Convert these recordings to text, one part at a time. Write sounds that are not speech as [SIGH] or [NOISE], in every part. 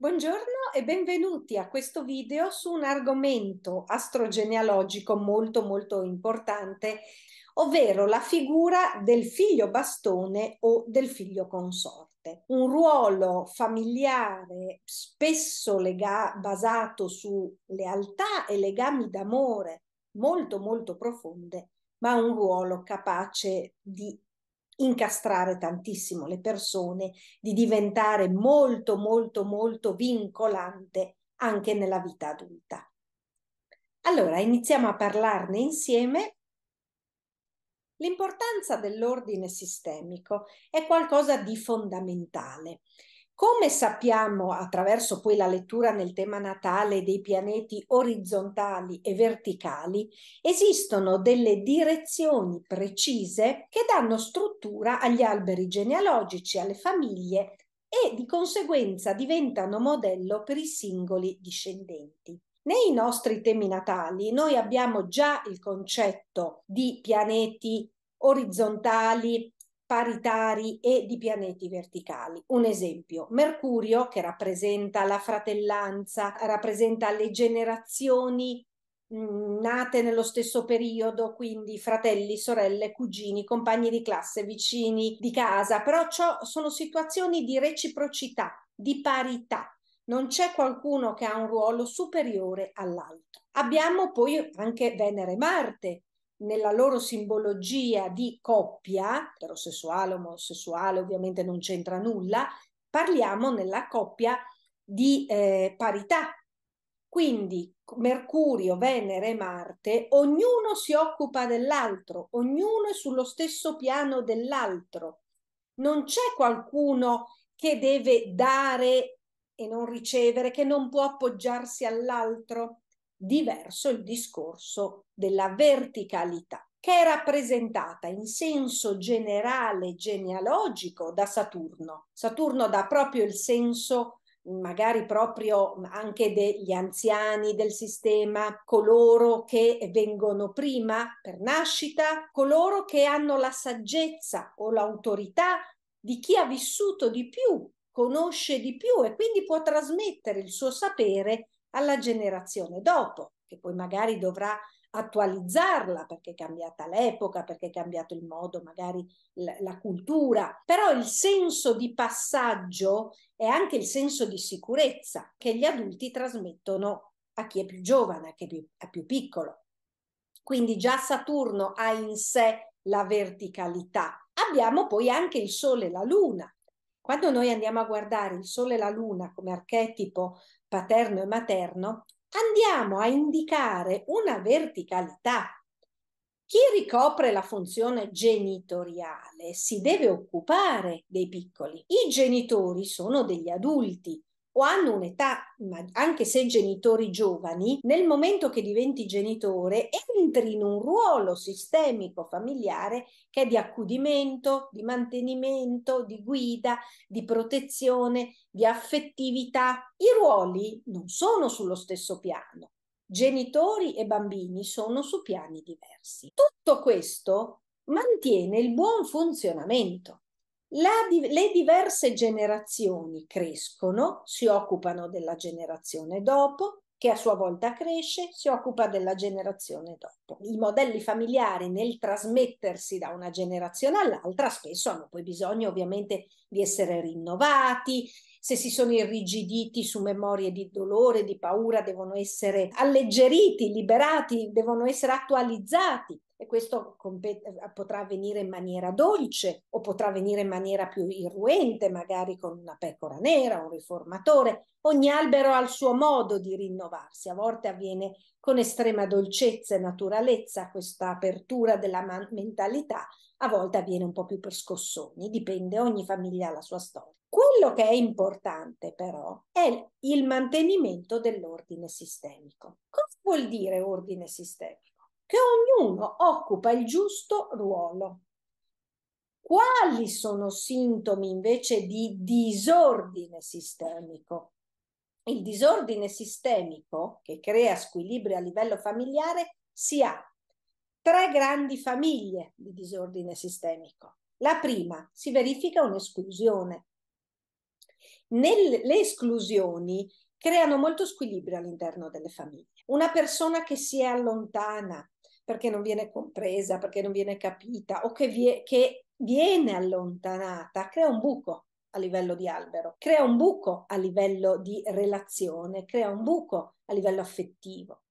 Buongiorno e benvenuti a questo video su un argomento astrogenealogico molto molto importante, ovvero la figura del figlio bastone o del figlio consorte. Un ruolo familiare spesso lega- basato su lealtà e legami d'amore molto molto profonde, ma un ruolo capace di incastrare tantissimo le persone, di diventare molto, molto, molto vincolante anche nella vita adulta. Allora, iniziamo a parlarne insieme. L'importanza dell'ordine sistemico è qualcosa di fondamentale come sappiamo attraverso poi la lettura nel tema natale dei pianeti orizzontali e verticali, esistono delle direzioni precise che danno struttura agli alberi genealogici, alle famiglie e di conseguenza diventano modello per i singoli discendenti. Nei nostri temi natali noi abbiamo già il concetto di pianeti orizzontali paritari e di pianeti verticali. Un esempio, Mercurio, che rappresenta la fratellanza, rappresenta le generazioni mm, nate nello stesso periodo, quindi fratelli, sorelle, cugini, compagni di classe, vicini di casa, però ciò sono situazioni di reciprocità, di parità. Non c'è qualcuno che ha un ruolo superiore all'altro. Abbiamo poi anche Venere e Marte, nella loro simbologia di coppia, eterosessuale, omosessuale, ovviamente non c'entra nulla, parliamo nella coppia di eh, parità. Quindi Mercurio, Venere e Marte, ognuno si occupa dell'altro, ognuno è sullo stesso piano dell'altro. Non c'è qualcuno che deve dare e non ricevere, che non può appoggiarsi all'altro diverso il discorso della verticalità, che è rappresentata in senso generale genealogico da Saturno. Saturno dà proprio il senso magari proprio anche degli anziani del sistema, coloro che vengono prima per nascita, coloro che hanno la saggezza o l'autorità di chi ha vissuto di più, conosce di più e quindi può trasmettere il suo sapere alla generazione dopo, che poi magari dovrà attualizzarla perché è cambiata l'epoca, perché è cambiato il modo, magari la, la, cultura, però il senso di passaggio è anche il senso di sicurezza che gli adulti trasmettono a chi è più giovane, a chi è più, a più piccolo. Quindi già Saturno ha in sé la verticalità. Abbiamo poi anche il Sole e la Luna quando noi andiamo a guardare il Sole e la Luna come archetipo paterno e materno, andiamo a indicare una verticalità. Chi ricopre la funzione genitoriale si deve occupare dei piccoli. I genitori sono degli adulti, o hanno un'età, ma anche se genitori giovani, nel momento che diventi genitore entri in un ruolo sistemico familiare che è di accudimento, di mantenimento, di guida, di protezione, di affettività. I ruoli non sono sullo stesso piano. Genitori e bambini sono su piani diversi. Tutto questo mantiene il buon funzionamento la, le diverse generazioni crescono, si occupano della generazione dopo, che a sua volta cresce, si occupa della generazione dopo. I modelli familiari nel trasmettersi da una generazione all'altra spesso hanno poi bisogno ovviamente di essere rinnovati, se si sono irrigiditi su memorie di dolore, di paura, devono essere alleggeriti, liberati, devono essere attualizzati e questo eh, potrà avvenire in maniera dolce o potrà avvenire in maniera più irruente, magari con una pecora nera, un riformatore. Ogni albero ha il suo modo di rinnovarsi, a volte avviene con estrema dolcezza e naturalezza questa apertura della mentalità, a volte avviene un po' più per scossoni, dipende, ogni famiglia ha la sua storia. Quello che è importante però è il mantenimento dell'ordine sistemico. Cosa vuol dire ordine sistemico? che ognuno occupa il giusto ruolo. Quali sono sintomi invece di disordine sistemico? Il disordine sistemico che crea squilibri a livello familiare si ha tre grandi famiglie di disordine sistemico. La prima si verifica un'esclusione. Nel, le esclusioni creano molto squilibrio all'interno delle famiglie. Una persona che si allontana, perché non viene compresa, perché non viene capita o che, vie, che viene allontanata, crea un buco a livello di albero, crea un buco a livello di relazione, crea un buco a livello affettivo.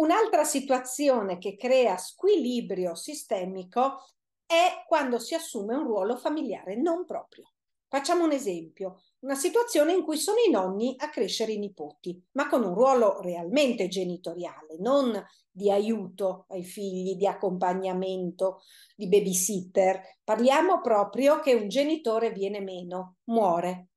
Un'altra situazione che crea squilibrio sistemico è quando si assume un ruolo familiare non proprio. Facciamo un esempio, una situazione in cui sono i nonni a crescere i nipoti, ma con un ruolo realmente genitoriale, non di aiuto ai figli, di accompagnamento, di babysitter. Parliamo proprio che un genitore viene meno, muore,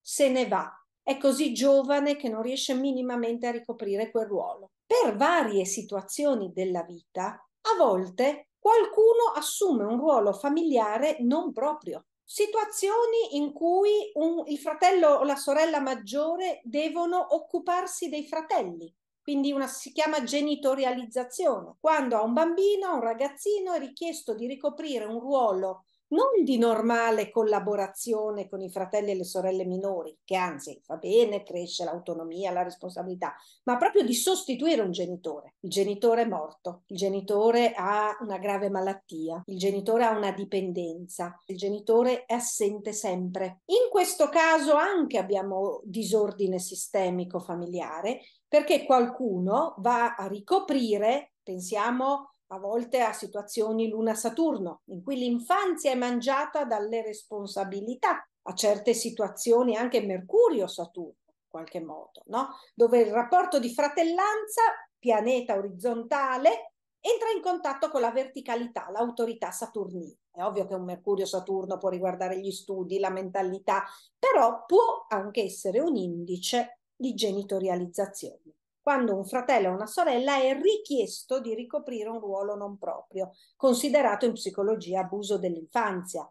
se ne va, è così giovane che non riesce minimamente a ricoprire quel ruolo. Per varie situazioni della vita, a volte qualcuno assume un ruolo familiare non proprio. Situazioni in cui un, il fratello o la sorella maggiore devono occuparsi dei fratelli, quindi una, si chiama genitorializzazione, quando a un bambino, a un ragazzino è richiesto di ricoprire un ruolo non di normale collaborazione con i fratelli e le sorelle minori, che anzi va bene, cresce l'autonomia, la responsabilità, ma proprio di sostituire un genitore. Il genitore è morto, il genitore ha una grave malattia, il genitore ha una dipendenza, il genitore è assente sempre. In questo caso anche abbiamo disordine sistemico familiare perché qualcuno va a ricoprire, pensiamo, a volte a situazioni Luna-Saturno, in cui l'infanzia è mangiata dalle responsabilità, a certe situazioni anche Mercurio-Saturno, in qualche modo, no? dove il rapporto di fratellanza, pianeta orizzontale, entra in contatto con la verticalità, l'autorità saturnina. È ovvio che un Mercurio-Saturno può riguardare gli studi, la mentalità, però può anche essere un indice di genitorializzazione quando un fratello o una sorella è richiesto di ricoprire un ruolo non proprio, considerato in psicologia abuso dell'infanzia,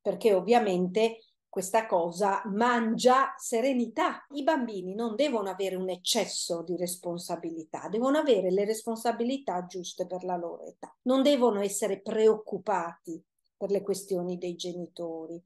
perché ovviamente questa cosa mangia serenità. I bambini non devono avere un eccesso di responsabilità, devono avere le responsabilità giuste per la loro età, non devono essere preoccupati per le questioni dei genitori,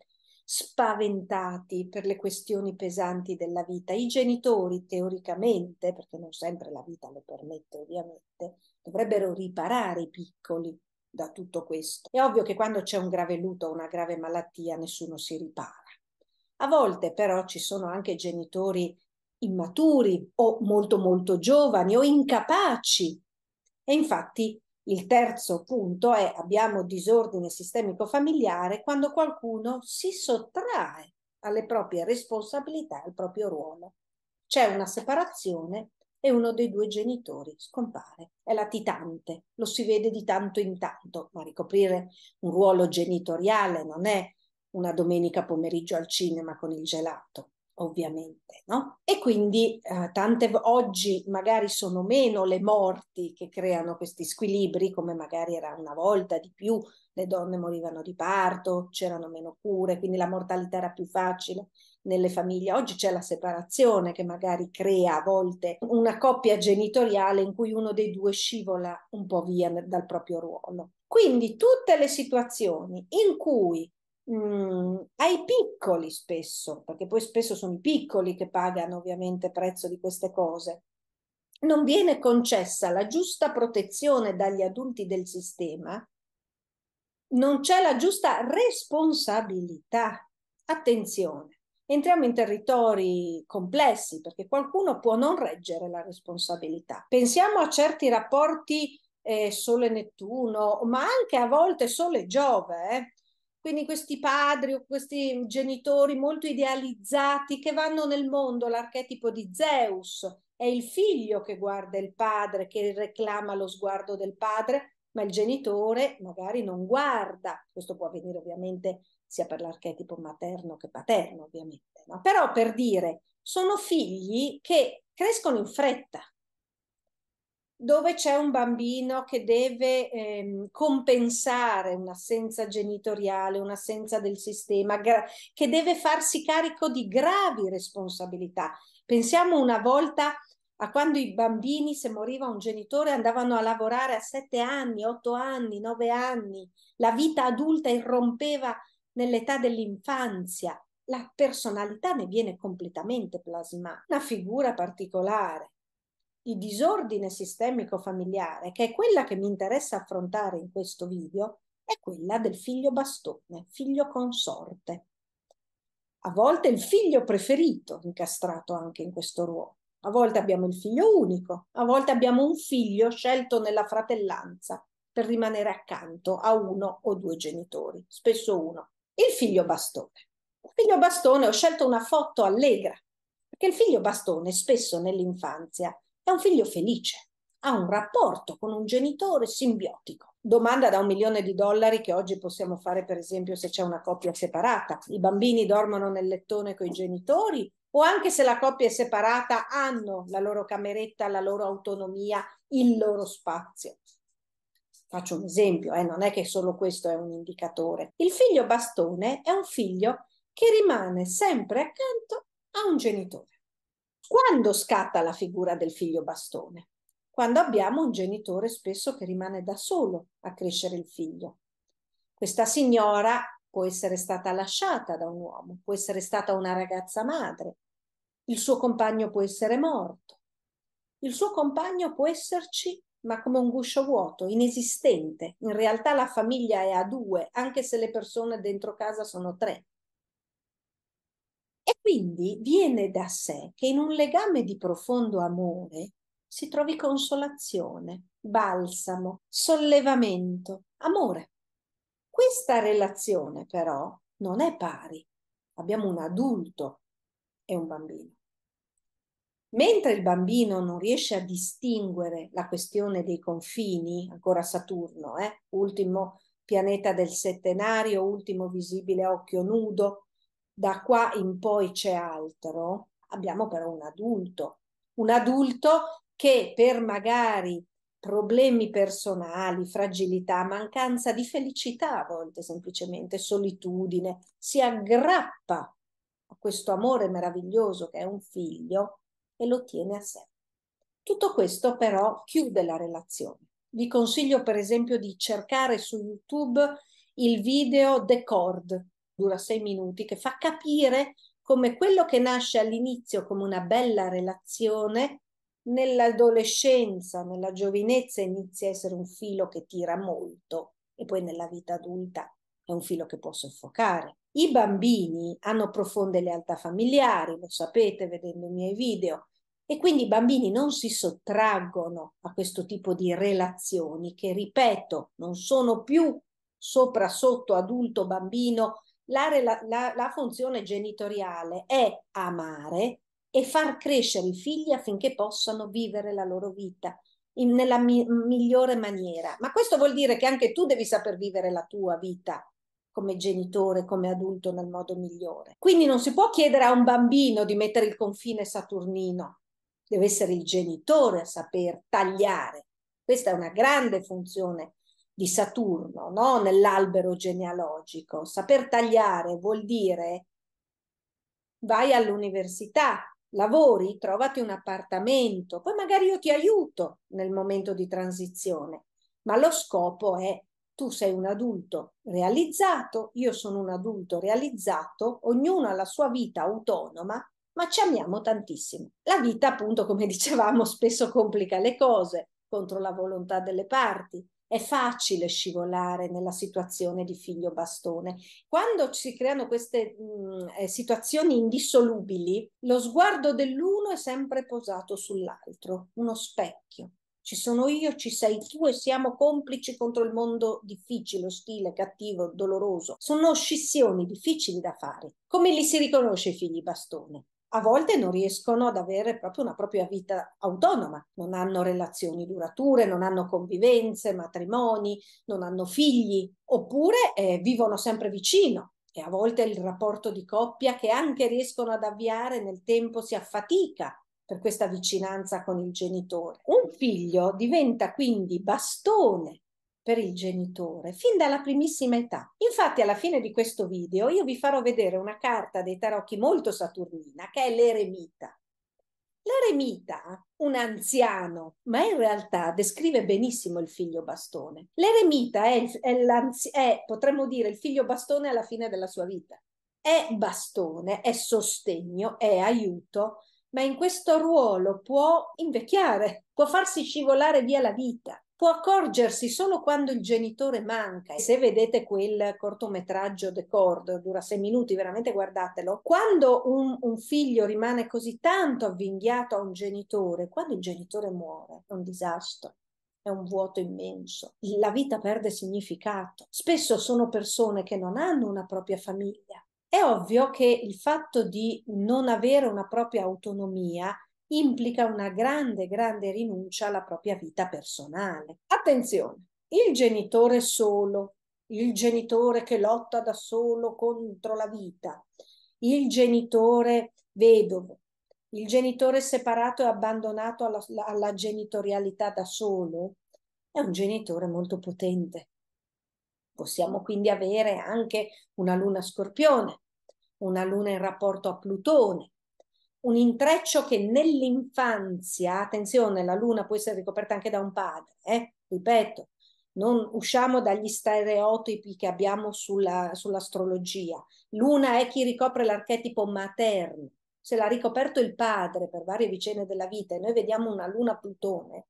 spaventati per le questioni pesanti della vita. I genitori, teoricamente, perché non sempre la vita lo permette ovviamente, dovrebbero riparare i piccoli da tutto questo. È ovvio che quando c'è un grave luto o una grave malattia nessuno si ripara. A volte però ci sono anche genitori immaturi o molto molto giovani o incapaci e infatti il terzo punto è abbiamo disordine sistemico familiare quando qualcuno si sottrae alle proprie responsabilità, al proprio ruolo. C'è una separazione e uno dei due genitori scompare. È latitante, lo si vede di tanto in tanto, ma ricoprire un ruolo genitoriale non è una domenica pomeriggio al cinema con il gelato ovviamente, no? E quindi eh, tante oggi magari sono meno le morti che creano questi squilibri, come magari era una volta di più, le donne morivano di parto, c'erano meno cure, quindi la mortalità era più facile nelle famiglie. Oggi c'è la separazione che magari crea a volte una coppia genitoriale in cui uno dei due scivola un po' via dal proprio ruolo. Quindi tutte le situazioni in cui mh, mm, ai piccoli spesso, perché poi spesso sono i piccoli che pagano ovviamente prezzo di queste cose, non viene concessa la giusta protezione dagli adulti del sistema, non c'è la giusta responsabilità. Attenzione, entriamo in territori complessi perché qualcuno può non reggere la responsabilità. Pensiamo a certi rapporti eh, Sole-Nettuno, ma anche a volte Sole-Giove, eh? Quindi questi padri o questi genitori molto idealizzati che vanno nel mondo, l'archetipo di Zeus, è il figlio che guarda il padre, che reclama lo sguardo del padre, ma il genitore magari non guarda. Questo può avvenire ovviamente sia per l'archetipo materno che paterno, ovviamente. No? Però per dire, sono figli che crescono in fretta, dove c'è un bambino che deve ehm, compensare un'assenza genitoriale, un'assenza del sistema, che deve farsi carico di gravi responsabilità. Pensiamo una volta a quando i bambini, se moriva un genitore, andavano a lavorare a sette anni, otto anni, nove anni, la vita adulta irrompeva nell'età dell'infanzia, la personalità ne viene completamente plasmata, una figura particolare il disordine sistemico familiare, che è quella che mi interessa affrontare in questo video, è quella del figlio bastone, figlio consorte. A volte il figlio preferito incastrato anche in questo ruolo. A volte abbiamo il figlio unico, a volte abbiamo un figlio scelto nella fratellanza per rimanere accanto a uno o due genitori, spesso uno. Il figlio bastone. Il figlio bastone ho scelto una foto allegra, perché il figlio bastone spesso nell'infanzia è un figlio felice, ha un rapporto con un genitore simbiotico. Domanda da un milione di dollari che oggi possiamo fare per esempio se c'è una coppia separata. I bambini dormono nel lettone con i genitori o anche se la coppia è separata hanno la loro cameretta, la loro autonomia, il loro spazio. Faccio un esempio, eh, non è che solo questo è un indicatore. Il figlio bastone è un figlio che rimane sempre accanto a un genitore. Quando scatta la figura del figlio bastone? Quando abbiamo un genitore spesso che rimane da solo a crescere il figlio. Questa signora può essere stata lasciata da un uomo, può essere stata una ragazza madre, il suo compagno può essere morto, il suo compagno può esserci ma come un guscio vuoto, inesistente. In realtà la famiglia è a due, anche se le persone dentro casa sono tre. Quindi viene da sé che in un legame di profondo amore si trovi consolazione, balsamo, sollevamento, amore. Questa relazione però non è pari. Abbiamo un adulto e un bambino. Mentre il bambino non riesce a distinguere la questione dei confini, ancora Saturno, eh, ultimo pianeta del settenario, ultimo visibile a occhio nudo, da qua in poi c'è altro, abbiamo però un adulto, un adulto che per magari problemi personali, fragilità, mancanza di felicità, a volte semplicemente solitudine, si aggrappa a questo amore meraviglioso che è un figlio e lo tiene a sé. Tutto questo però chiude la relazione. Vi consiglio per esempio di cercare su YouTube il video The Cord, dura sei minuti, che fa capire come quello che nasce all'inizio come una bella relazione, nell'adolescenza, nella giovinezza inizia a essere un filo che tira molto e poi nella vita adulta è un filo che può soffocare. I bambini hanno profonde lealtà familiari, lo sapete vedendo i miei video, e quindi i bambini non si sottraggono a questo tipo di relazioni che, ripeto, non sono più sopra, sotto, adulto, bambino la, la, la funzione genitoriale è amare e far crescere i figli affinché possano vivere la loro vita in, nella mi, migliore maniera. Ma questo vuol dire che anche tu devi saper vivere la tua vita come genitore, come adulto nel modo migliore. Quindi non si può chiedere a un bambino di mettere il confine saturnino, deve essere il genitore a saper tagliare. Questa è una grande funzione di Saturno no? nell'albero genealogico. Saper tagliare vuol dire vai all'università, lavori, trovati un appartamento, poi magari io ti aiuto nel momento di transizione, ma lo scopo è tu sei un adulto realizzato, io sono un adulto realizzato, ognuno ha la sua vita autonoma, ma ci amiamo tantissimo. La vita, appunto, come [LAUGHS] dicevamo, spesso complica le cose contro la volontà delle parti, è facile scivolare nella situazione di figlio bastone. Quando si creano queste mh, mm, eh, situazioni indissolubili, lo sguardo dell'uno è sempre posato sull'altro, uno specchio. Ci sono io, ci sei tu e siamo complici contro il mondo difficile, ostile, cattivo, doloroso. Sono scissioni difficili da fare. Come li si riconosce i figli bastone? a volte non riescono ad avere proprio una propria vita autonoma, non hanno relazioni durature, non hanno convivenze, matrimoni, non hanno figli, oppure eh, vivono sempre vicino e a volte il rapporto di coppia che anche riescono ad avviare nel tempo si affatica per questa vicinanza con il genitore. Un figlio diventa quindi bastone per il genitore fin dalla primissima età. Infatti alla fine di questo video io vi farò vedere una carta dei tarocchi molto saturnina che è l'eremita. L'eremita, un anziano, ma in realtà descrive benissimo il figlio bastone. L'eremita è, è, è, potremmo dire, il figlio bastone alla fine della sua vita. È bastone, è sostegno, è aiuto, ma in questo ruolo può invecchiare, può farsi scivolare via la vita può accorgersi solo quando il genitore manca. Se vedete quel cortometraggio The Cord, dura sei minuti, veramente guardatelo. Quando un, un, figlio rimane così tanto avvinghiato a un genitore, quando il genitore muore, è un disastro. È un vuoto immenso. La vita perde significato. Spesso sono persone che non hanno una propria famiglia. È ovvio che il fatto di non avere una propria autonomia implica una grande, grande rinuncia alla propria vita personale. Attenzione, il genitore solo, il genitore che lotta da solo contro la vita, il genitore vedovo, il genitore separato e abbandonato alla, alla genitorialità da solo, è un genitore molto potente. Possiamo quindi avere anche una luna scorpione, una luna in rapporto a Plutone, un intreccio che nell'infanzia, attenzione, la luna può essere ricoperta anche da un padre, eh? ripeto, non usciamo dagli stereotipi che abbiamo sulla, sull'astrologia. Luna è chi ricopre l'archetipo materno. Se l'ha ricoperto il padre per varie vicende della vita e noi vediamo una luna Plutone,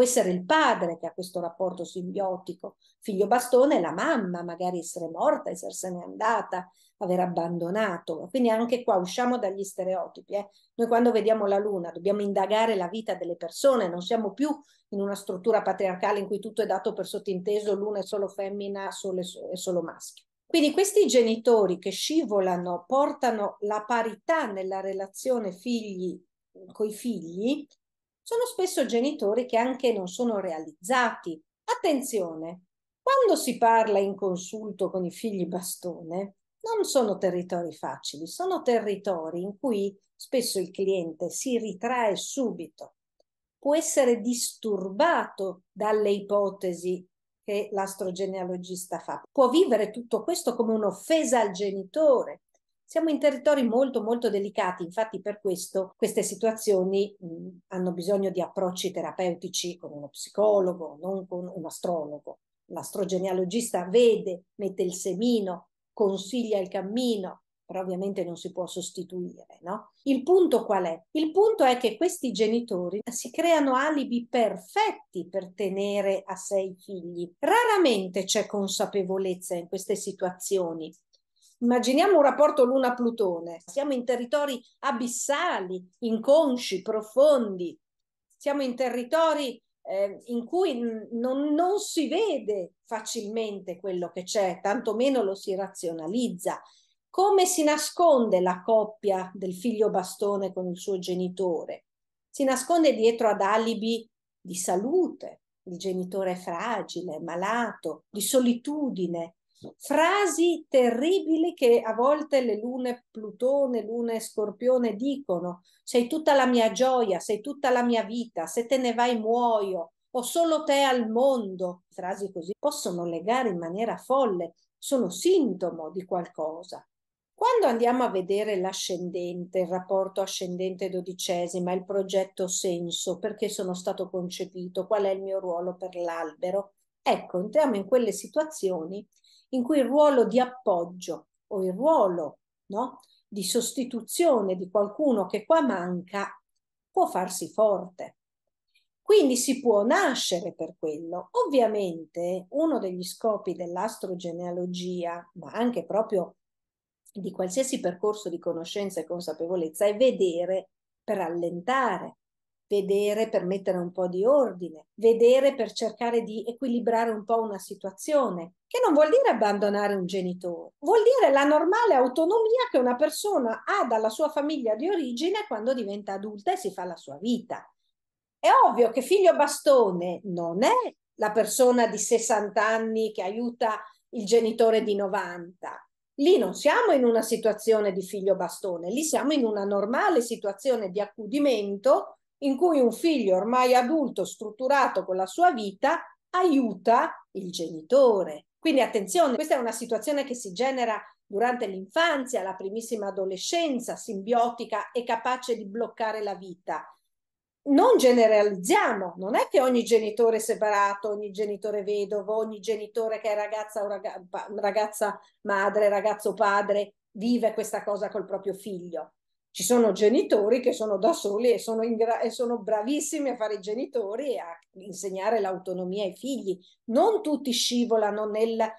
può essere il padre che ha questo rapporto simbiotico, figlio bastone, la mamma magari essere morta, essersene andata, aver abbandonato. Quindi anche qua usciamo dagli stereotipi. Eh? Noi quando vediamo la luna dobbiamo indagare la vita delle persone, non siamo più in una struttura patriarcale in cui tutto è dato per sottinteso, luna è solo femmina, sole è solo maschio. Quindi questi genitori che scivolano, portano la parità nella relazione figli coi figli, sono spesso genitori che anche non sono realizzati. Attenzione, quando si parla in consulto con i figli bastone, non sono territori facili, sono territori in cui spesso il cliente si ritrae subito, può essere disturbato dalle ipotesi che l'astrogenealogista fa, può vivere tutto questo come un'offesa al genitore, siamo in territori molto molto delicati, infatti per questo queste situazioni mh, hanno bisogno di approcci terapeutici con uno psicologo, non con un astrologo. L'astrogenealogista vede, mette il semino, consiglia il cammino, però ovviamente non si può sostituire, no? Il punto qual è? Il punto è che questi genitori si creano alibi perfetti per tenere a sé i figli. Raramente c'è consapevolezza in queste situazioni. Immaginiamo un rapporto Luna-Plutone. Siamo in territori abissali, inconsci, profondi. Siamo in territori eh, in cui non, non si vede facilmente quello che c'è, tantomeno lo si razionalizza. Come si nasconde la coppia del figlio bastone con il suo genitore? Si nasconde dietro ad alibi di salute, di genitore fragile, malato, di solitudine, frasi terribili che a volte le lune Plutone, lune Scorpione dicono, sei tutta la mia gioia, sei tutta la mia vita, se te ne vai muoio, ho solo te al mondo. Frasi così possono legare in maniera folle, sono sintomo di qualcosa. Quando andiamo a vedere l'ascendente, il rapporto ascendente dodicesima, il progetto senso, perché sono stato concepito, qual è il mio ruolo per l'albero, ecco, entriamo in quelle situazioni in cui il ruolo di appoggio o il ruolo no, di sostituzione di qualcuno che qua manca può farsi forte. Quindi si può nascere per quello. Ovviamente uno degli scopi dell'astrogenealogia, ma anche proprio di qualsiasi percorso di conoscenza e consapevolezza, è vedere per allentare, vedere per mettere un po' di ordine, vedere per cercare di equilibrare un po' una situazione, che non vuol dire abbandonare un genitore, vuol dire la normale autonomia che una persona ha dalla sua famiglia di origine quando diventa adulta e si fa la sua vita. È ovvio che figlio bastone non è la persona di 60 anni che aiuta il genitore di 90. Lì non siamo in una situazione di figlio bastone, lì siamo in una normale situazione di accudimento in cui un figlio ormai adulto, strutturato con la sua vita, aiuta il genitore. Quindi attenzione, questa è una situazione che si genera durante l'infanzia, la primissima adolescenza, simbiotica e capace di bloccare la vita. Non generalizziamo, non è che ogni genitore separato, ogni genitore vedovo, ogni genitore che è ragazza o raga- ragazza madre, ragazzo padre, vive questa cosa col proprio figlio. Ci sono genitori che sono da soli e sono, gra- e sono bravissimi a fare i genitori e a insegnare l'autonomia ai figli. Non tutti scivolano nella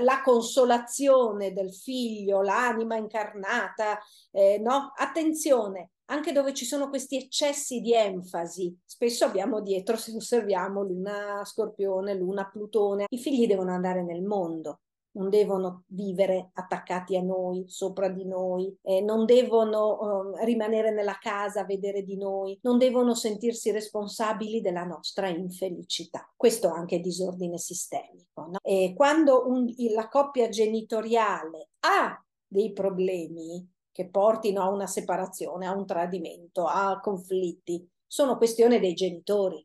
la, consolazione del figlio, l'anima incarnata, eh, no? Attenzione, anche dove ci sono questi eccessi di enfasi, spesso abbiamo dietro, se osserviamo, luna scorpione, luna plutone, i figli devono andare nel mondo non devono vivere attaccati a noi, sopra di noi, eh, non devono eh, rimanere nella casa a vedere di noi, non devono sentirsi responsabili della nostra infelicità. Questo anche è disordine sistemico. No? E quando un, la coppia genitoriale ha dei problemi che portino a una separazione, a un tradimento, a conflitti, sono questione dei genitori,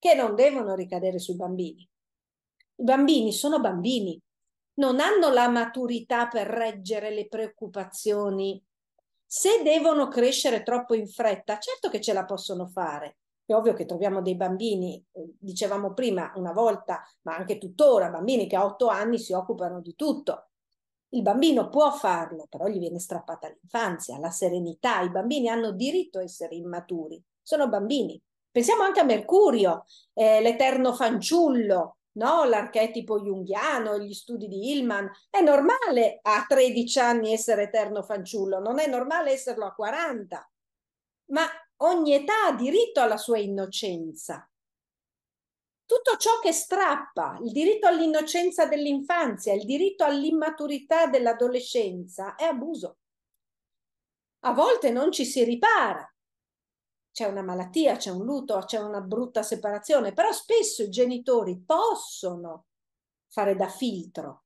che non devono ricadere sui bambini. I bambini sono bambini, non hanno la maturità per reggere le preoccupazioni. Se devono crescere troppo in fretta, certo che ce la possono fare. È ovvio che troviamo dei bambini, eh, dicevamo prima una volta, ma anche tuttora, bambini che a otto anni si occupano di tutto. Il bambino può farlo, però gli viene strappata l'infanzia, la serenità. I bambini hanno diritto a essere immaturi, sono bambini. Pensiamo anche a Mercurio, eh, l'eterno fanciullo, no? l'archetipo junghiano, gli studi di Hillman. È normale a 13 anni essere eterno fanciullo, non è normale esserlo a 40, ma ogni età ha diritto alla sua innocenza. Tutto ciò che strappa il diritto all'innocenza dell'infanzia, il diritto all'immaturità dell'adolescenza è abuso. A volte non ci si ripara, c'è una malattia, c'è un luto, c'è una brutta separazione, però spesso i genitori possono fare da filtro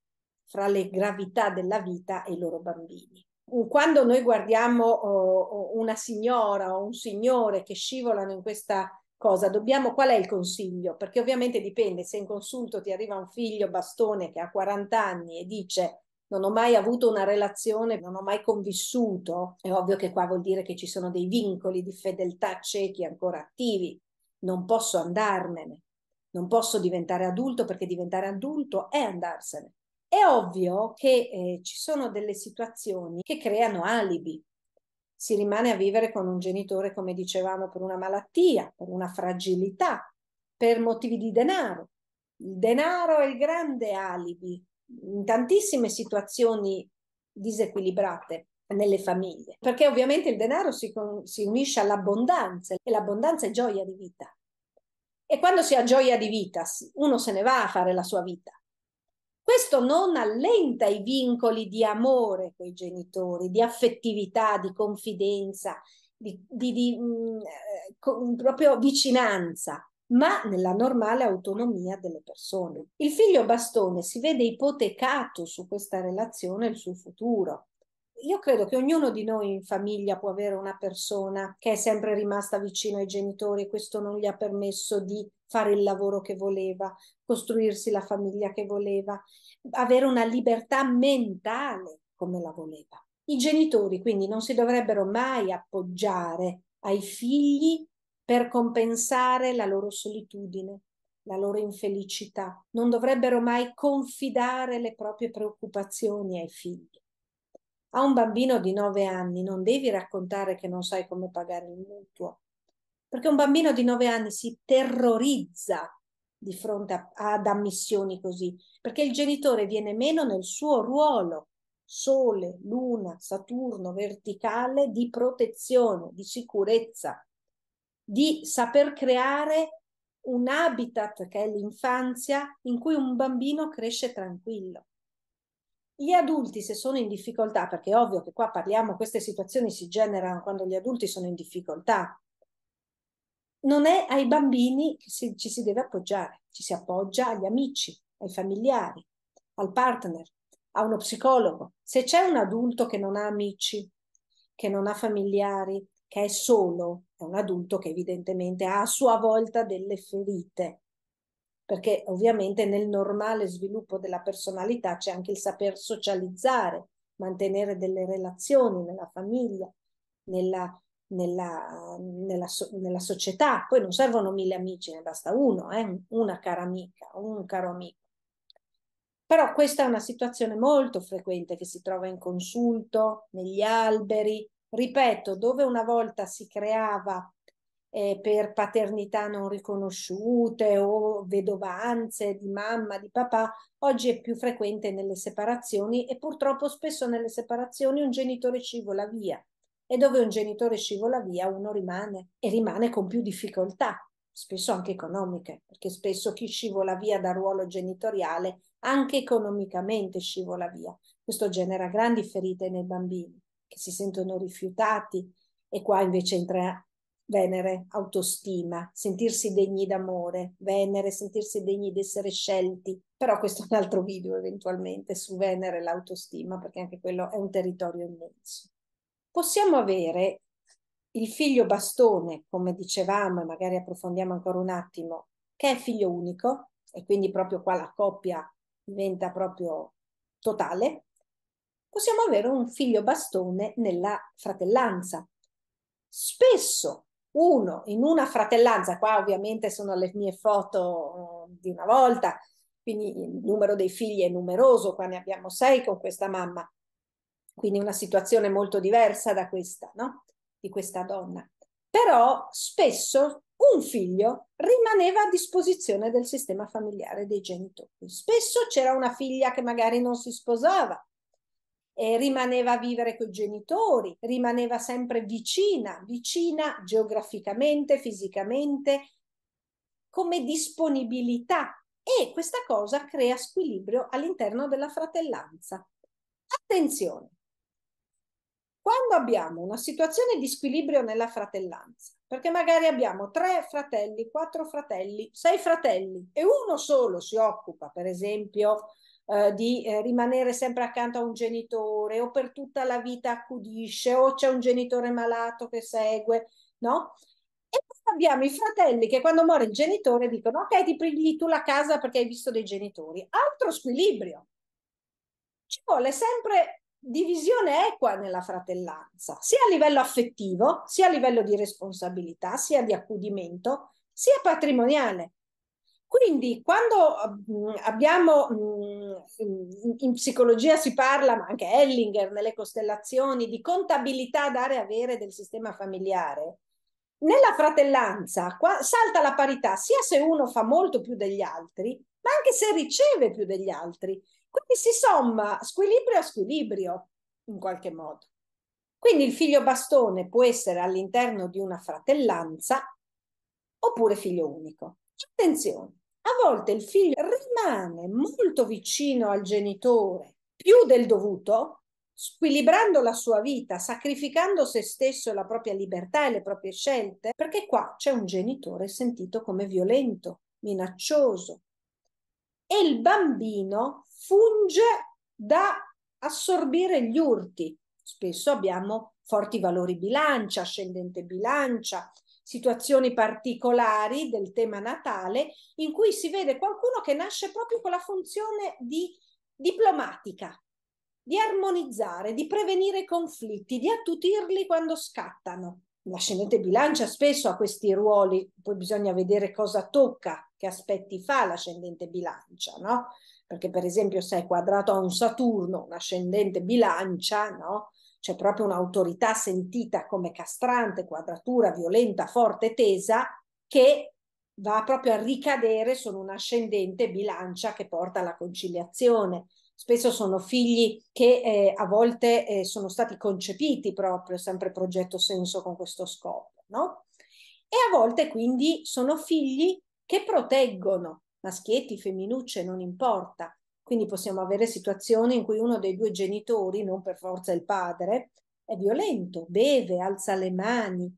fra le gravità della vita e i loro bambini. Quando noi guardiamo oh, oh, una signora o un signore che scivolano in questa cosa, dobbiamo qual è il consiglio? Perché ovviamente dipende se in consulto ti arriva un figlio bastone che ha 40 anni e dice non ho mai avuto una relazione, non ho mai convissuto, è ovvio che qua vuol dire che ci sono dei vincoli di fedeltà ciechi ancora attivi, non posso andarmene, non posso diventare adulto perché diventare adulto è andarsene. È ovvio che eh, ci sono delle situazioni che creano alibi. Si rimane a vivere con un genitore, come dicevamo, per una malattia, per una fragilità, per motivi di denaro. Il denaro è il grande alibi in tantissime situazioni disequilibrate nelle famiglie, perché ovviamente il denaro si, si unisce all'abbondanza e l'abbondanza è gioia di vita. E quando si ha gioia di vita, uno se ne va a fare la sua vita. Questo non allenta i vincoli di amore con i genitori, di affettività, di confidenza, di, di, di mh, mm, eh, proprio vicinanza ma nella normale autonomia delle persone. Il figlio bastone si vede ipotecato su questa relazione e il suo futuro. Io credo che ognuno di noi in famiglia può avere una persona che è sempre rimasta vicino ai genitori e questo non gli ha permesso di fare il lavoro che voleva, costruirsi la famiglia che voleva, avere una libertà mentale come la voleva. I genitori quindi non si dovrebbero mai appoggiare ai figli per compensare la loro solitudine, la loro infelicità. Non dovrebbero mai confidare le proprie preoccupazioni ai figli. A un bambino di 9 anni non devi raccontare che non sai come pagare il mutuo, perché un bambino di 9 anni si terrorizza di fronte a, ad ammissioni così, perché il genitore viene meno nel suo ruolo, sole, luna, Saturno, verticale, di protezione, di sicurezza di saper creare un habitat che è l'infanzia in cui un bambino cresce tranquillo. Gli adulti se sono in difficoltà, perché è ovvio che qua parliamo, queste situazioni si generano quando gli adulti sono in difficoltà, non è ai bambini che si, ci si deve appoggiare, ci si appoggia agli amici, ai familiari, al partner, a uno psicologo. Se c'è un adulto che non ha amici, che non ha familiari, che è solo, è un adulto che evidentemente ha a sua volta delle ferite, perché ovviamente nel normale sviluppo della personalità c'è anche il saper socializzare, mantenere delle relazioni nella famiglia, nella, nella, nella, nella società. Poi non servono mille amici, ne basta uno, eh? una cara amica, un caro amico. Però questa è una situazione molto frequente che si trova in consulto, negli alberi, ripeto, dove una volta si creava eh, per paternità non riconosciute o vedovanze di mamma, di papà, oggi è più frequente nelle separazioni e purtroppo spesso nelle separazioni un genitore scivola via e dove un genitore scivola via uno rimane e rimane con più difficoltà, spesso anche economiche, perché spesso chi scivola via dal ruolo genitoriale anche economicamente scivola via. Questo genera grandi ferite nei bambini che si sentono rifiutati e qua invece entra Venere, autostima, sentirsi degni d'amore, Venere, sentirsi degni di essere scelti, però questo è un altro video eventualmente su Venere l'autostima, perché anche quello è un territorio immenso. Possiamo avere il figlio bastone, come dicevamo, e magari approfondiamo ancora un attimo, che è figlio unico, e quindi proprio qua la coppia diventa proprio totale, possiamo avere un figlio bastone nella fratellanza. Spesso uno in una fratellanza, qua ovviamente sono le mie foto eh, di una volta, quindi il numero dei figli è numeroso, qua ne abbiamo sei con questa mamma, quindi una situazione molto diversa da questa, no? Di questa donna. Però spesso un figlio rimaneva a disposizione del sistema familiare dei genitori. Spesso c'era una figlia che magari non si sposava, eh, rimaneva a vivere con i genitori, rimaneva sempre vicina, vicina geograficamente, fisicamente, come disponibilità e questa cosa crea squilibrio all'interno della fratellanza. Attenzione, quando abbiamo una situazione di squilibrio nella fratellanza, perché magari abbiamo tre fratelli, quattro fratelli, sei fratelli e uno solo si occupa, per esempio, eh, di eh, rimanere sempre accanto a un genitore o per tutta la vita accudisce o c'è un genitore malato che segue, no? E poi abbiamo i fratelli che quando muore il genitore dicono ok ti prendi tu la casa perché hai visto dei genitori. Altro squilibrio. Ci vuole sempre divisione equa nella fratellanza, sia a livello affettivo, sia a livello di responsabilità, sia di accudimento, sia patrimoniale. Quindi quando mm, abbiamo, mm, in psicologia si parla, ma anche Ellinger nelle costellazioni, di contabilità dare avere del sistema familiare, nella fratellanza salta la parità sia se uno fa molto più degli altri, ma anche se riceve più degli altri. Quindi si somma squilibrio a squilibrio, in qualche modo. Quindi il figlio bastone può essere all'interno di una fratellanza oppure figlio unico. Attenzione, a volte il figlio rimane molto vicino al genitore, più del dovuto, squilibrando la sua vita, sacrificando se stesso e la propria libertà e le proprie scelte, perché qua c'è un genitore sentito come violento, minaccioso. E il bambino funge da assorbire gli urti. Spesso abbiamo forti valori bilancia, ascendente bilancia, situazioni particolari del tema natale, in cui si vede qualcuno che nasce proprio con la funzione di diplomatica, di armonizzare, di prevenire i conflitti, di attutirli quando scattano. L'ascendente bilancia spesso ha questi ruoli, poi bisogna vedere cosa tocca, che aspetti fa l'ascendente bilancia, no? Perché per esempio se è quadrato a un Saturno, un ascendente bilancia, no? c'è proprio un'autorità sentita come castrante, quadratura, violenta, forte, tesa, che va proprio a ricadere su un'ascendente bilancia che porta alla conciliazione. Spesso sono figli che eh, a volte eh, sono stati concepiti proprio, sempre progetto senso con questo scopo, no? E a volte quindi sono figli che proteggono, maschietti, femminucce, non importa, quindi possiamo avere situazioni in cui uno dei due genitori, non per forza il padre, è violento, beve, alza le mani,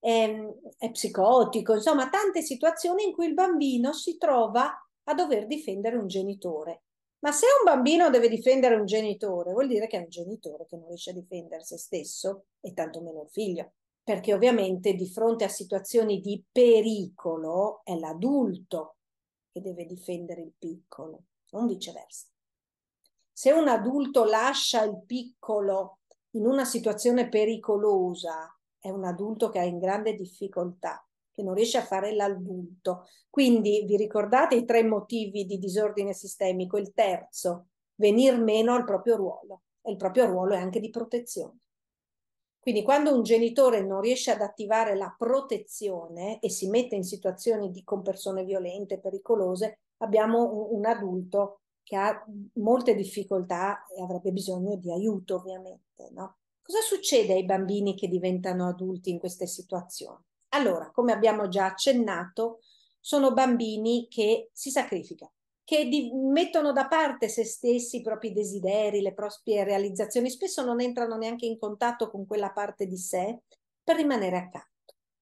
è, è psicotico, insomma tante situazioni in cui il bambino si trova a dover difendere un genitore. Ma se un bambino deve difendere un genitore, vuol dire che è un genitore che non riesce a difendere se stesso e tantomeno il figlio, perché ovviamente di fronte a situazioni di pericolo è l'adulto che deve difendere il piccolo non viceversa. Se un adulto lascia il piccolo in una situazione pericolosa, è un adulto che è in grande difficoltà, che non riesce a fare l'adulto. Quindi vi ricordate i tre motivi di disordine sistemico? Il terzo, venir meno al proprio ruolo e il proprio ruolo è anche di protezione. Quindi quando un genitore non riesce ad attivare la protezione e si mette in situazioni di, con persone violente, pericolose, abbiamo un, un adulto che ha molte difficoltà e avrebbe bisogno di aiuto, ovviamente. No? Cosa succede ai bambini che diventano adulti in queste situazioni? Allora, come abbiamo già accennato, sono bambini che si sacrificano, che di- mettono da parte se stessi i propri desideri, le proprie realizzazioni, spesso non entrano neanche in contatto con quella parte di sé per rimanere accanto.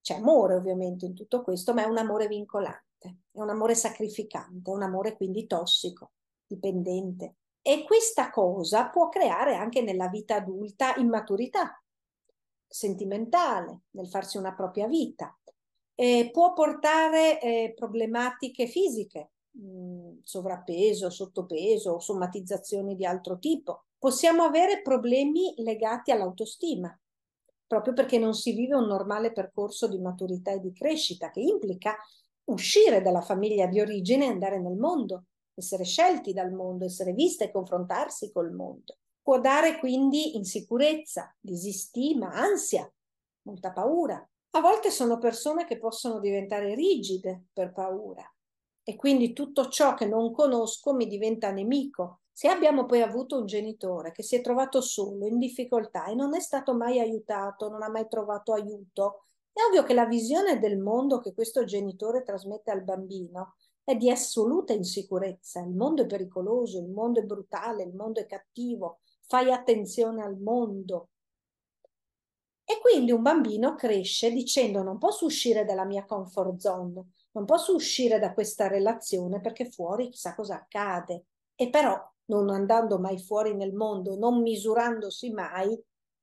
C'è amore ovviamente in tutto questo, ma è un amore vincolante forte, è un amore sacrificante, è un amore quindi tossico, dipendente. E questa cosa può creare anche nella vita adulta immaturità sentimentale, nel farsi una propria vita. E può portare eh, problematiche fisiche, mh, mm, sovrappeso, sottopeso, somatizzazioni di altro tipo. Possiamo avere problemi legati all'autostima, proprio perché non si vive un normale percorso di maturità e di crescita che implica uscire dalla famiglia di origine e andare nel mondo, essere scelti dal mondo, essere visti e confrontarsi col mondo. Può dare quindi insicurezza, disistima, ansia, molta paura. A volte sono persone che possono diventare rigide per paura e quindi tutto ciò che non conosco mi diventa nemico. Se abbiamo poi avuto un genitore che si è trovato solo, in difficoltà e non è stato mai aiutato, non ha mai trovato aiuto, è ovvio che la visione del mondo che questo genitore trasmette al bambino è di assoluta insicurezza. Il mondo è pericoloso, il mondo è brutale, il mondo è cattivo, fai attenzione al mondo. E quindi un bambino cresce dicendo non posso uscire dalla mia comfort zone, non posso uscire da questa relazione perché fuori chissà cosa accade. E però non andando mai fuori nel mondo, non misurandosi mai,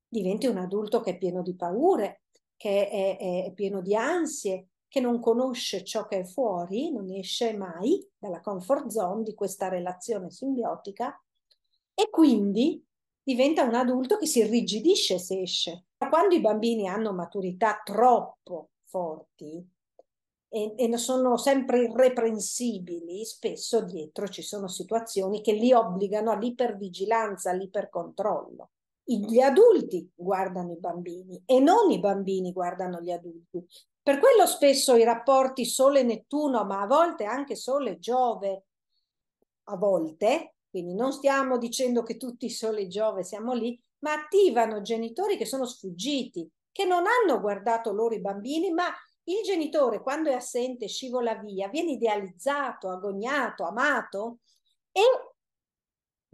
diventi un adulto che è pieno di paure, che è, è, pieno di ansie, che non conosce ciò che è fuori, non esce mai dalla comfort zone di questa relazione simbiotica e quindi diventa un adulto che si irrigidisce se esce. Quando i bambini hanno maturità troppo forti e, e sono sempre irreprensibili, spesso dietro ci sono situazioni che li obbligano all'ipervigilanza, all'ipercontrollo gli adulti guardano i bambini e non i bambini guardano gli adulti. Per quello spesso i rapporti Sole-Nettuno, ma a volte anche Sole-Giove, a volte, quindi non stiamo dicendo che tutti Sole-Giove siamo lì, ma attivano genitori che sono sfuggiti, che non hanno guardato loro i bambini, ma il genitore quando è assente scivola via, viene idealizzato, agognato, amato e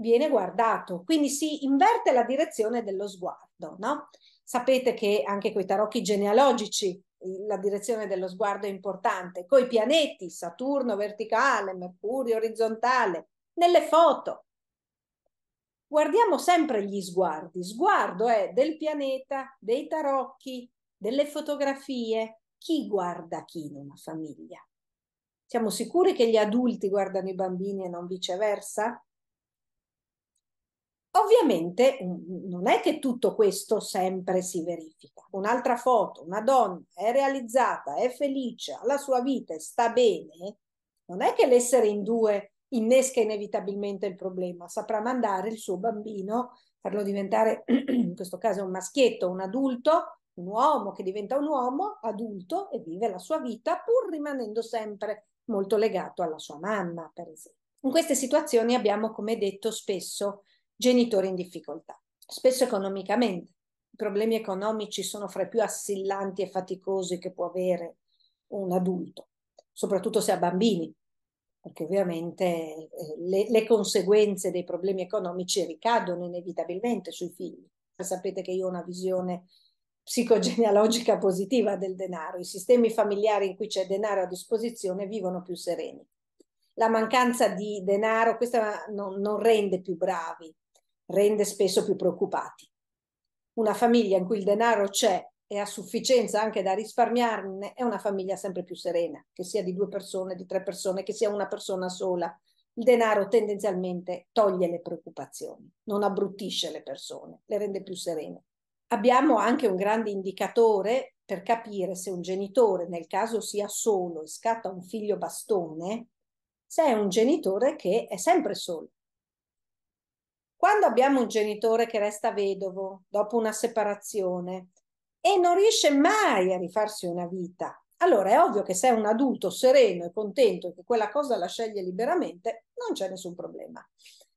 viene guardato, quindi si inverte la direzione dello sguardo. No? Sapete che anche con i tarocchi genealogici la direzione dello sguardo è importante, coi pianeti, Saturno verticale, Mercurio orizzontale, nelle foto. Guardiamo sempre gli sguardi, sguardo è del pianeta, dei tarocchi, delle fotografie, chi guarda chi in una famiglia? Siamo sicuri che gli adulti guardano i bambini e non viceversa? Ovviamente mm, mm, non è che tutto questo sempre si verifica. Un'altra foto, una donna è realizzata, è felice, ha la sua vita e sta bene, non è che l'essere in due innesca inevitabilmente il problema, saprà mandare il suo bambino, farlo diventare, [CLEARS THROAT] in questo caso un maschietto, un adulto, un uomo che diventa un uomo adulto e vive la sua vita pur rimanendo sempre molto legato alla sua mamma, per esempio. In queste situazioni abbiamo, come detto, spesso genitori in difficoltà, spesso economicamente. I problemi economici sono fra i più assillanti e faticosi che può avere un adulto, soprattutto se ha bambini, perché ovviamente eh, le, le, conseguenze dei problemi economici ricadono inevitabilmente sui figli. Sapete che io ho una visione psicogenealogica positiva del denaro. I sistemi familiari in cui c'è denaro a disposizione vivono più sereni. La mancanza di denaro, questa non, non rende più bravi, rende spesso più preoccupati. Una famiglia in cui il denaro c'è e ha sufficienza anche da risparmiarne è una famiglia sempre più serena, che sia di due persone, di tre persone, che sia una persona sola. Il denaro tendenzialmente toglie le preoccupazioni, non abbruttisce le persone, le rende più serene. Abbiamo anche un grande indicatore per capire se un genitore, nel caso sia solo e scatta un figlio bastone, se è un genitore che è sempre solo quando abbiamo un genitore che resta vedovo dopo una separazione e non riesce mai a rifarsi una vita, allora è ovvio che se è un adulto sereno e contento e che quella cosa la sceglie liberamente, non c'è nessun problema.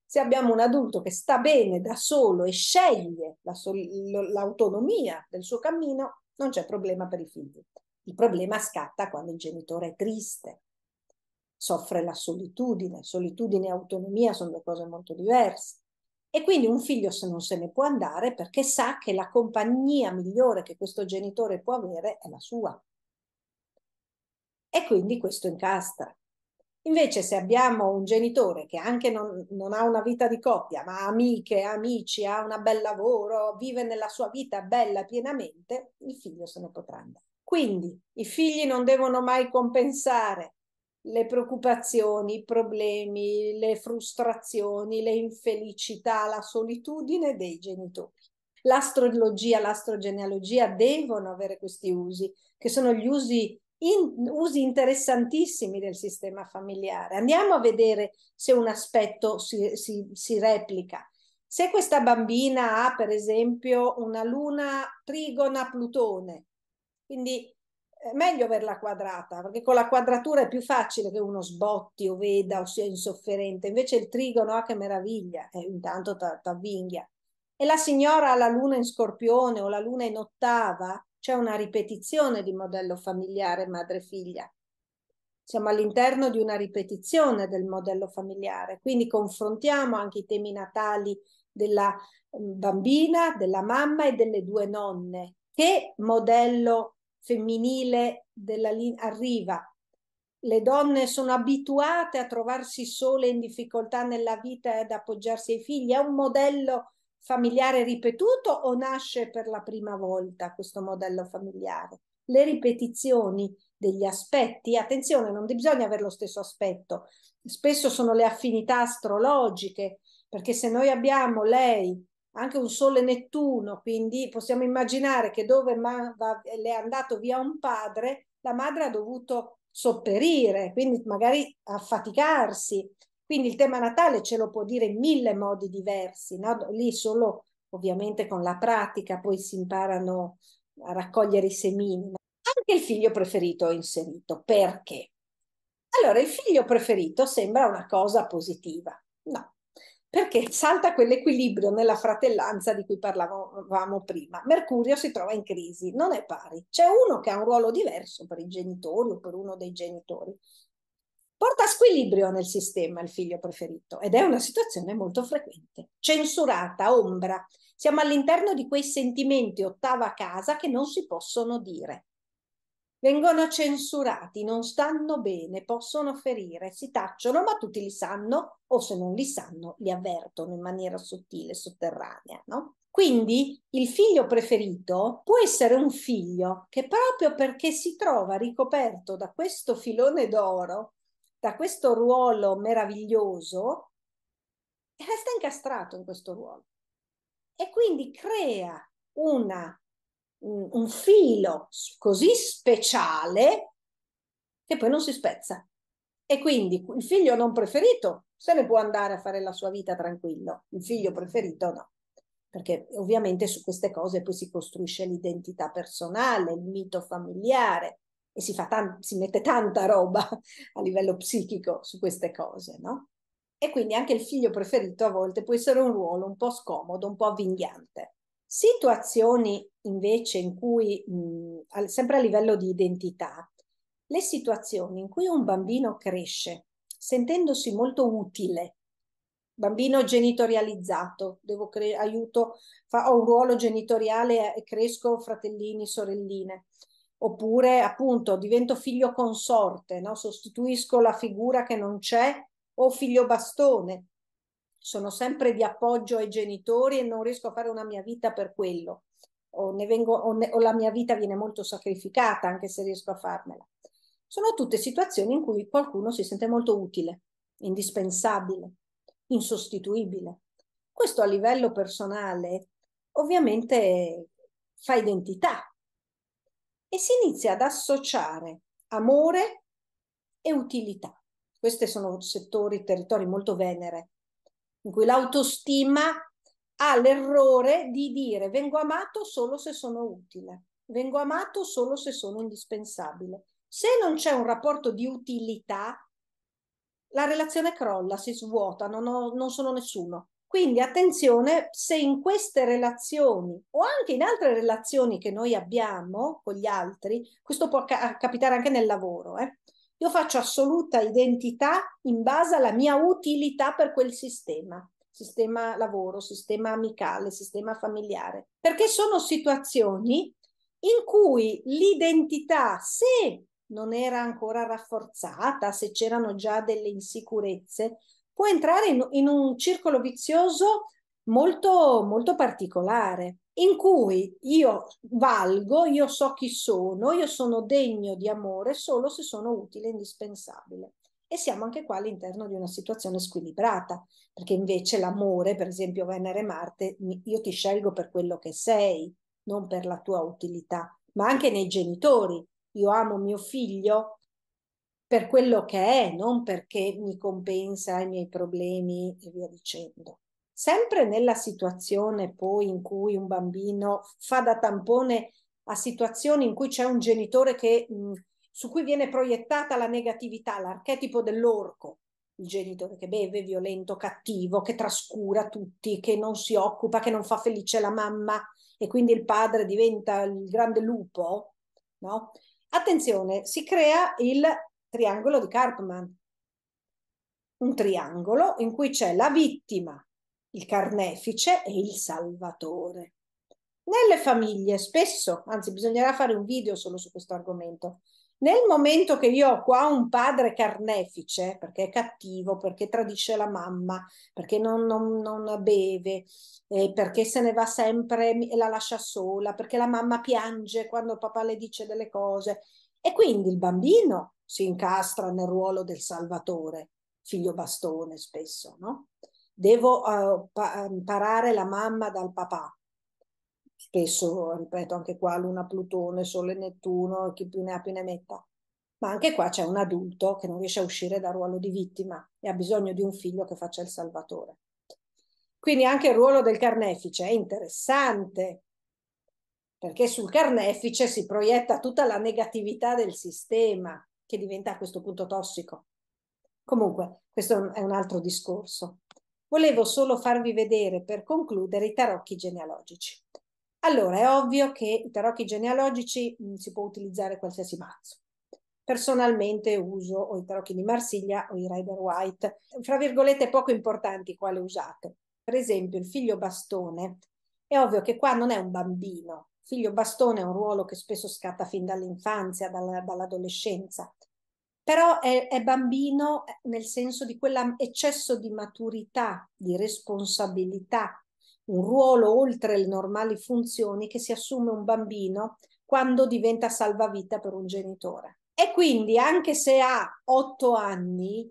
Se abbiamo un adulto che sta bene da solo e sceglie la sol- l'autonomia del suo cammino, non c'è problema per i figli. Il problema scatta quando il genitore è triste, soffre la solitudine. Solitudine e autonomia sono due cose molto diverse. E quindi un figlio se non se ne può andare perché sa che la compagnia migliore che questo genitore può avere è la sua. E quindi questo incastra. Invece se abbiamo un genitore che anche non, non, ha una vita di coppia, ma ha amiche, amici, ha un bel lavoro, vive nella sua vita bella pienamente, il figlio se ne potrà andare. Quindi i figli non devono mai compensare le preoccupazioni, i problemi, le frustrazioni, le infelicità, la solitudine dei genitori. L'astrologia, l'astrogenealogia devono avere questi usi, che sono gli usi, in, usi interessantissimi del sistema familiare. Andiamo a vedere se un aspetto si, si, si replica. Se questa bambina ha, per esempio, una luna trigona Plutone, quindi è eh, meglio averla quadrata, perché con la quadratura è più facile che uno sbotti o veda o sia insofferente, invece il trigono, ah che meraviglia, eh, intanto t'avvinghia. E la signora ha la luna in scorpione o la luna in ottava, c'è una ripetizione di modello familiare madre-figlia. Siamo all'interno di una ripetizione del modello familiare, quindi confrontiamo anche i temi natali della mm, bambina, della mamma e delle due nonne. Che modello femminile della linea arriva. Le donne sono abituate a trovarsi sole in difficoltà nella vita e ad appoggiarsi ai figli. È un modello familiare ripetuto o nasce per la prima volta questo modello familiare? Le ripetizioni degli aspetti, attenzione, non bisogna avere lo stesso aspetto, spesso sono le affinità astrologiche, perché se noi abbiamo lei anche un Sole Nettuno, quindi possiamo immaginare che dove ma- va- le è andato via un padre, la madre ha dovuto sopperire, quindi magari affaticarsi. Quindi il tema natale ce lo può dire in mille modi diversi, no? lì solo ovviamente con la pratica poi si imparano a raccogliere i semini. Anche il figlio preferito ho inserito, perché? Allora, il figlio preferito sembra una cosa positiva, no, perché salta quell'equilibrio nella fratellanza di cui parlavamo prima. Mercurio si trova in crisi, non è pari. C'è uno che ha un ruolo diverso per i genitori o per uno dei genitori. Porta squilibrio nel sistema il figlio preferito ed è una situazione molto frequente, censurata, ombra. Siamo all'interno di quei sentimenti ottava casa che non si possono dire vengono censurati, non stanno bene, possono ferire, si tacciono, ma tutti li sanno o se non li sanno li avvertono in maniera sottile, sotterranea, no? Quindi il figlio preferito può essere un figlio che proprio perché si trova ricoperto da questo filone d'oro, da questo ruolo meraviglioso, resta incastrato in questo ruolo e quindi crea una un filo così speciale che poi non si spezza. E quindi il figlio non preferito se ne può andare a fare la sua vita tranquillo, il figlio preferito no, perché ovviamente su queste cose poi si costruisce l'identità personale, il mito familiare e si, fa tan- si mette tanta roba [LAUGHS] a livello psichico su queste cose, no? E quindi anche il figlio preferito a volte può essere un ruolo un po' scomodo, un po' avvinghiante. Situazioni invece in cui, mh, sempre a livello di identità, le situazioni in cui un bambino cresce sentendosi molto utile, bambino genitorializzato, devo cre- aiuto, fa- ho un ruolo genitoriale e eh, cresco fratellini, sorelline, oppure appunto divento figlio consorte, no? sostituisco la figura che non c'è o figlio bastone, sono sempre di appoggio ai genitori e non riesco a fare una mia vita per quello, o, vengo, o, ne, o la mia vita viene molto sacrificata anche se riesco a farmela. Sono tutte situazioni in cui qualcuno si sente molto utile, indispensabile, insostituibile. Questo a livello personale ovviamente fa identità e si inizia ad associare amore e utilità. Questi sono settori, territori molto venere in cui l'autostima ha l'errore di dire vengo amato solo se sono utile, vengo amato solo se sono indispensabile. Se non c'è un rapporto di utilità, la relazione crolla, si svuota, non, ho, non sono nessuno. Quindi attenzione se in queste relazioni o anche in altre relazioni che noi abbiamo con gli altri, questo può ca- capitare anche nel lavoro, eh? Io faccio assoluta identità in base alla mia utilità per quel sistema, sistema lavoro, sistema amicale, sistema familiare, perché sono situazioni in cui l'identità, se non era ancora rafforzata, se c'erano già delle insicurezze, può entrare in, in un circolo vizioso molto, molto particolare in cui io valgo, io so chi sono, io sono degno di amore solo se sono utile e indispensabile. E siamo anche qua all'interno di una situazione squilibrata, perché invece l'amore, per esempio Venere e Marte, io ti scelgo per quello che sei, non per la tua utilità, ma anche nei genitori. Io amo mio figlio per quello che è, non perché mi compensa i miei problemi e via dicendo sempre nella situazione poi in cui un bambino fa da tampone a situazioni in cui c'è un genitore che, mh, su cui viene proiettata la negatività, l'archetipo dell'orco, il genitore che beve, violento, cattivo, che trascura tutti, che non si occupa, che non fa felice la mamma e quindi il padre diventa il grande lupo, no? Attenzione, si crea il triangolo di Cartman, un triangolo in cui c'è la vittima, il carnefice e il salvatore. Nelle famiglie spesso, anzi bisognerà fare un video solo su questo argomento, nel momento che io ho qua un padre carnefice, perché è cattivo, perché tradisce la mamma, perché non, non, non beve, eh, perché se ne va sempre e la lascia sola, perché la mamma piange quando papà le dice delle cose, e quindi il bambino si incastra nel ruolo del salvatore, figlio bastone spesso, no? devo uh, pa- imparare la mamma dal papà. Spesso, ripeto, anche qua Luna, Plutone, Sole, Nettuno, chi più ne ha più ne metta. Ma anche qua c'è un adulto che non riesce a uscire dal ruolo di vittima e ha bisogno di un figlio che faccia il salvatore. Quindi anche il ruolo del carnefice è interessante perché sul carnefice si proietta tutta la negatività del sistema che diventa a questo punto tossico. Comunque, questo è un altro discorso. Volevo solo farvi vedere per concludere i tarocchi genealogici. Allora, è ovvio che i tarocchi genealogici mh, mm, si può utilizzare qualsiasi mazzo. Personalmente uso o i tarocchi di Marsiglia o i Rider White, fra virgolette poco importanti quale usate. Per esempio, il figlio bastone. È ovvio che qua non è un bambino. Figlio bastone è un ruolo che spesso scatta fin dall'infanzia, dall'adolescenza però è, è bambino eh, nel senso di quell'eccesso di maturità, di responsabilità, un ruolo oltre le normali funzioni che si assume un bambino quando diventa salvavita per un genitore. E quindi, anche se ha otto anni,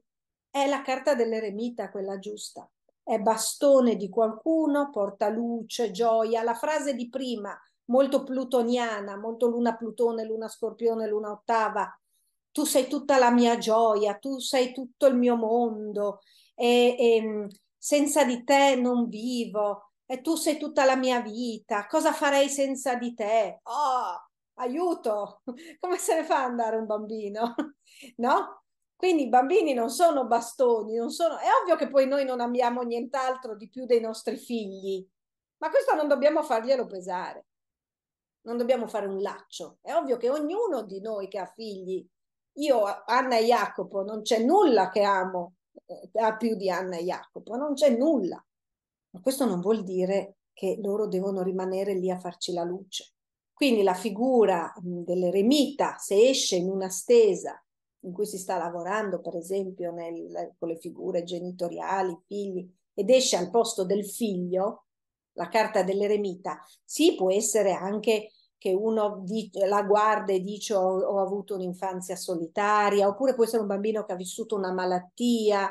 è la carta dell'eremita quella giusta. È bastone di qualcuno, porta luce, gioia. La frase di prima, molto plutoniana, molto luna Plutone, luna Scorpione, luna ottava, tu sei tutta la mia gioia, tu sei tutto il mio mondo, e, e, ehm, senza di te non vivo, e tu sei tutta la mia vita, cosa farei senza di te? Oh, aiuto! [LAUGHS] Come se ne fa ad andare un bambino? [LAUGHS] No? Quindi i bambini non sono bastoni, non sono... è ovvio che poi noi non amiamo nient'altro di più dei nostri figli, ma questo non dobbiamo farglielo pesare, non dobbiamo fare un laccio. È ovvio che ognuno di noi che ha figli io, Anna e Jacopo, non c'è nulla che amo eh, più di Anna e Jacopo, non c'è nulla. Ma questo non vuol dire che loro devono rimanere lì a farci la luce. Quindi la figura dell'eremita, se esce in una stesa in cui si sta lavorando, per esempio, nel, con le figure genitoriali, figli, ed esce al posto del figlio, la carta dell'eremita, sì, può essere anche che uno la guarda e dice ho, ho avuto un'infanzia solitaria, oppure può essere un bambino che ha vissuto una malattia,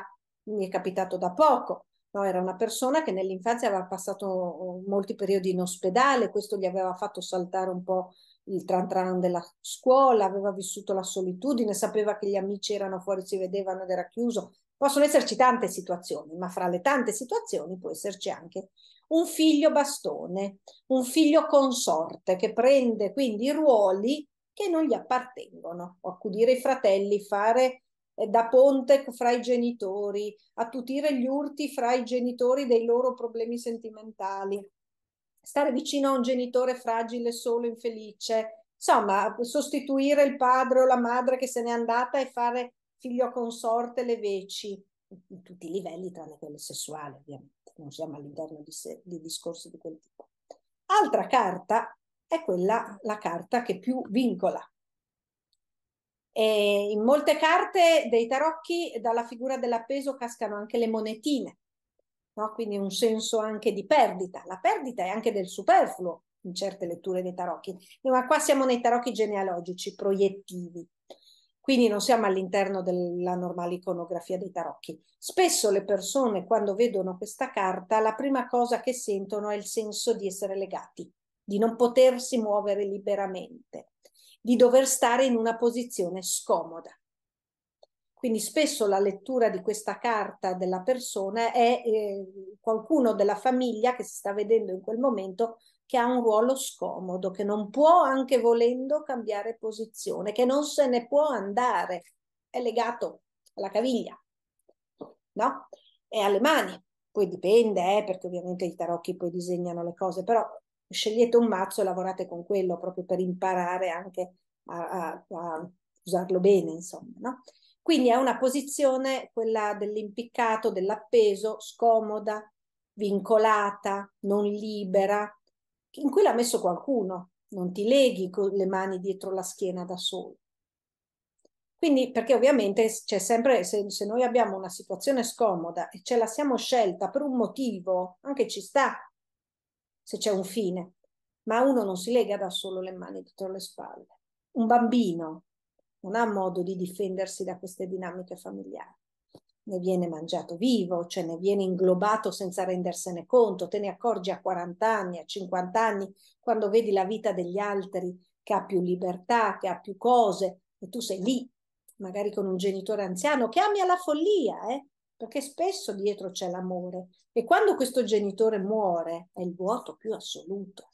mi è capitato da poco, No, era una persona che nell'infanzia aveva passato oh, molti periodi in ospedale, questo gli aveva fatto saltare un po' il tran tran della scuola, aveva vissuto la solitudine, sapeva che gli amici erano fuori, si vedevano ed era chiuso. Possono esserci tante situazioni, ma fra le tante situazioni può esserci anche un figlio bastone, un figlio consorte che prende quindi ruoli che non gli appartengono, accudire i fratelli, fare eh, da ponte fra i genitori, attutire gli urti fra i genitori dei loro problemi sentimentali, stare vicino a un genitore fragile, solo, infelice, insomma, sostituire il padre o la madre che se n'è andata e fare figlio consorte le veci, in tutti i livelli, tranne quello sessuale, ovviamente non siamo all'interno di, sé, di discorsi di quel tipo. Altra carta è quella, la carta che più vincola. E in molte carte dei tarocchi dalla figura dell'appeso cascano anche le monetine, no? quindi un senso anche di perdita. La perdita è anche del superfluo in certe letture dei tarocchi, ma qua siamo nei tarocchi genealogici, proiettivi quindi non siamo all'interno della normale iconografia dei tarocchi. Spesso le persone quando vedono questa carta la prima cosa che sentono è il senso di essere legati, di non potersi muovere liberamente, di dover stare in una posizione scomoda. Quindi spesso la lettura di questa carta della persona è eh, qualcuno della famiglia che si sta vedendo in quel momento che ha un ruolo scomodo, che non può anche volendo cambiare posizione, che non se ne può andare, è legato alla caviglia, no? E alle mani. Poi dipende, eh, perché ovviamente i tarocchi poi disegnano le cose, però scegliete un mazzo e lavorate con quello proprio per imparare anche a, a, a usarlo bene, insomma, no? Quindi è una posizione, quella dell'impiccato, dell'appeso, scomoda, vincolata, non libera, in cui l'ha messo qualcuno, non ti leghi con le mani dietro la schiena da solo. Quindi, perché ovviamente c'è sempre, se, se noi abbiamo una situazione scomoda e ce la siamo scelta per un motivo, anche ci sta, se c'è un fine, ma uno non si lega da solo le mani dietro le spalle. Un bambino non ha modo di difendersi da queste dinamiche familiari ne viene mangiato vivo, cioè ne viene inglobato senza rendersene conto, te ne accorgi a 40 anni, a 50 anni, quando vedi la vita degli altri che ha più libertà, che ha più cose, e tu sei lì, magari con un genitore anziano che ami alla follia, eh? perché spesso dietro c'è l'amore e quando questo genitore muore è il vuoto più assoluto.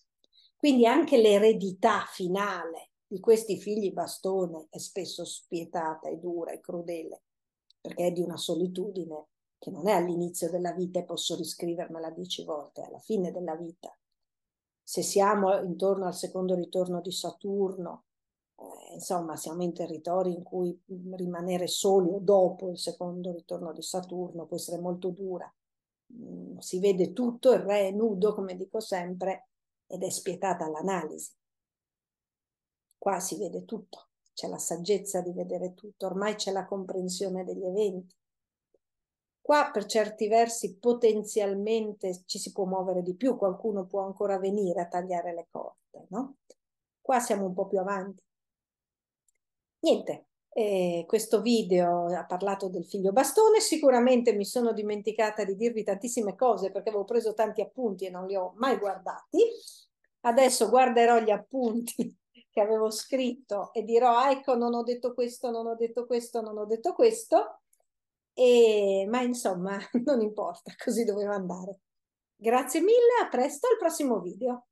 Quindi anche l'eredità finale di questi figli bastone è spesso spietata, è dura, e crudele perché è di una solitudine che non è all'inizio della vita e posso riscrivermela dieci volte, è alla fine della vita. Se siamo intorno al secondo ritorno di Saturno, eh, insomma, siamo in territori in cui mm, rimanere soli o dopo il secondo ritorno di Saturno può essere molto dura. Mm, si vede tutto, il re è nudo, come dico sempre, ed è spietata l'analisi. Qua si vede tutto c'è la saggezza di vedere tutto, ormai c'è la comprensione degli eventi. Qua per certi versi potenzialmente ci si può muovere di più, qualcuno può ancora venire a tagliare le corde, no? Qua siamo un po' più avanti. Niente, eh, questo video ha parlato del figlio bastone, sicuramente mi sono dimenticata di dirvi tantissime cose perché avevo preso tanti appunti e non li ho mai guardati. Adesso guarderò gli appunti che avevo scritto e dirò, ah, ecco, non ho detto questo, non ho detto questo, non ho detto questo, e, ma insomma, [LAUGHS] non importa, così doveva andare. Grazie mille, a presto al prossimo video.